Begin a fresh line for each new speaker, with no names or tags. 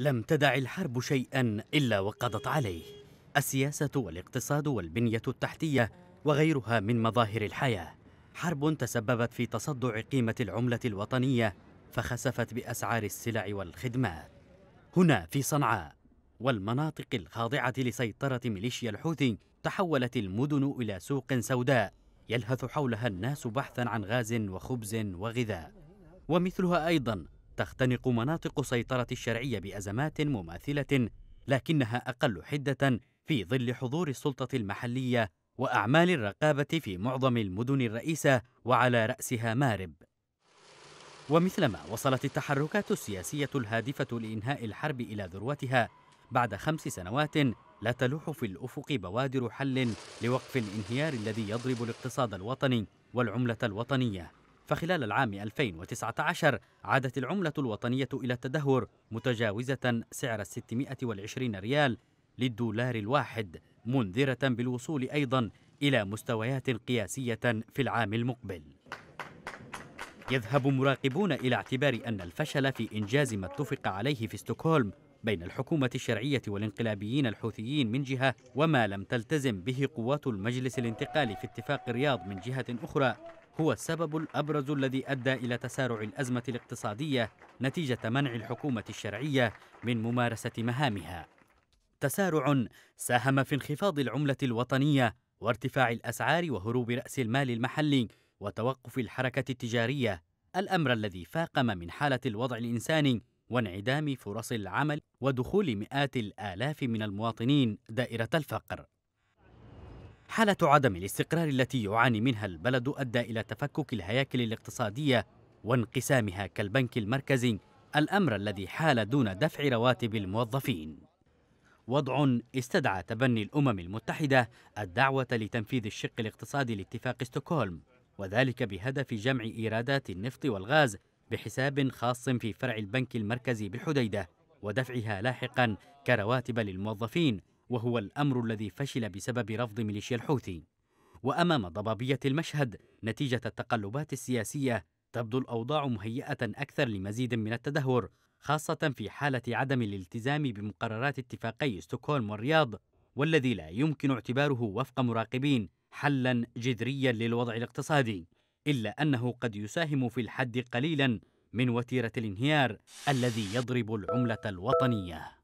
لم تدع الحرب شيئا إلا وقضت عليه السياسة والاقتصاد والبنية التحتية وغيرها من مظاهر الحياة حرب تسببت في تصدع قيمة العملة الوطنية فخسفت بأسعار السلع والخدمات هنا في صنعاء والمناطق الخاضعة لسيطرة ميليشيا الحوثي تحولت المدن إلى سوق سوداء يلهث حولها الناس بحثا عن غاز وخبز وغذاء ومثلها أيضا تختنق مناطق سيطرة الشرعية بأزمات مماثلة لكنها أقل حدة في ظل حضور السلطة المحلية وأعمال الرقابة في معظم المدن الرئيسة وعلى رأسها مارب. ومثلما وصلت التحركات السياسية الهادفة لإنهاء الحرب إلى ذروتها بعد خمس سنوات لا تلوح في الأفق بوادر حل لوقف الانهيار الذي يضرب الاقتصاد الوطني والعملة الوطنية. فخلال العام 2019 عادت العملة الوطنية إلى التدهور متجاوزة سعر 620 ريال للدولار الواحد منذرة بالوصول أيضا إلى مستويات قياسية في العام المقبل يذهب مراقبون إلى اعتبار أن الفشل في إنجاز ما اتفق عليه في ستوكهولم بين الحكومة الشرعية والانقلابيين الحوثيين من جهة وما لم تلتزم به قوات المجلس الانتقالي في اتفاق الرياض من جهة أخرى هو السبب الأبرز الذي أدى إلى تسارع الأزمة الاقتصادية نتيجة منع الحكومة الشرعية من ممارسة مهامها. تسارع ساهم في انخفاض العملة الوطنية وارتفاع الأسعار وهروب رأس المال المحلي وتوقف الحركة التجارية، الأمر الذي فاقم من حالة الوضع الإنساني وانعدام فرص العمل ودخول مئات الآلاف من المواطنين دائرة الفقر. حالة عدم الاستقرار التي يعاني منها البلد أدى إلى تفكك الهياكل الاقتصادية وانقسامها كالبنك المركزي الأمر الذي حال دون دفع رواتب الموظفين وضع استدعى تبني الأمم المتحدة الدعوة لتنفيذ الشق الاقتصادي لاتفاق ستوكهولم وذلك بهدف جمع إيرادات النفط والغاز بحساب خاص في فرع البنك المركزي بالحديدة ودفعها لاحقا كرواتب للموظفين وهو الأمر الذي فشل بسبب رفض ميليشيا الحوثي وأمام ضبابية المشهد نتيجة التقلبات السياسية تبدو الأوضاع مهيئة أكثر لمزيد من التدهور خاصة في حالة عدم الالتزام بمقررات اتفاقي ستوكهولم والرياض والذي لا يمكن اعتباره وفق مراقبين حلا جذريا للوضع الاقتصادي إلا أنه قد يساهم في الحد قليلا من وتيرة الانهيار الذي يضرب العملة الوطنية